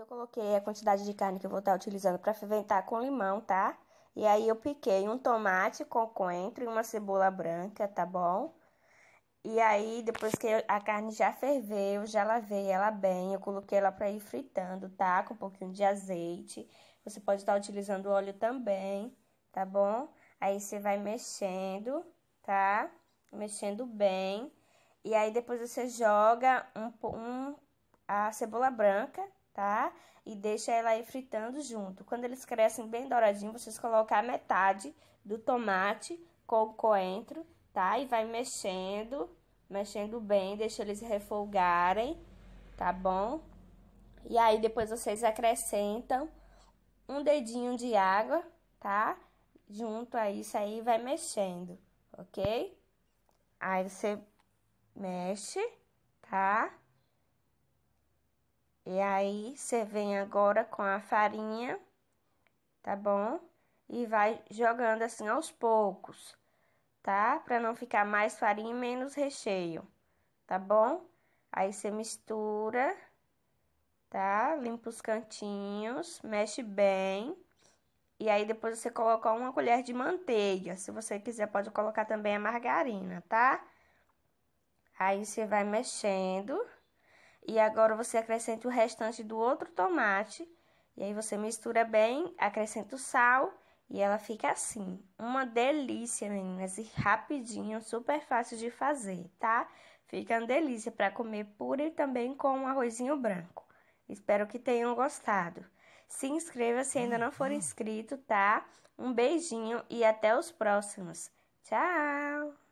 eu coloquei a quantidade de carne que eu vou estar utilizando para ferventar com limão, tá? E aí eu piquei um tomate com coentro e uma cebola branca, tá bom? E aí depois que a carne já ferveu, já lavei ela bem, eu coloquei ela para ir fritando, tá? Com um pouquinho de azeite. Você pode estar utilizando óleo também, tá bom? Aí você vai mexendo, tá? Mexendo bem. E aí depois você joga um, um a cebola branca tá? E deixa ela aí fritando junto. Quando eles crescem bem douradinhos, vocês colocam a metade do tomate com o coentro, tá? E vai mexendo, mexendo bem, deixa eles refolgarem, tá bom? E aí depois vocês acrescentam um dedinho de água, tá? Junto a isso aí vai mexendo, ok? Aí você mexe, tá? E aí, você vem agora com a farinha, tá bom? E vai jogando assim aos poucos, tá? Pra não ficar mais farinha e menos recheio, tá bom? Aí você mistura, tá? Limpa os cantinhos, mexe bem. E aí depois você coloca uma colher de manteiga. Se você quiser, pode colocar também a margarina, tá? Aí você vai mexendo. E agora você acrescenta o restante do outro tomate. E aí você mistura bem, acrescenta o sal e ela fica assim. Uma delícia, meninas, e rapidinho, super fácil de fazer, tá? Fica uma delícia para comer pura e também com um arrozinho branco. Espero que tenham gostado. Se inscreva se ainda não for uhum. inscrito, tá? Um beijinho e até os próximos. Tchau!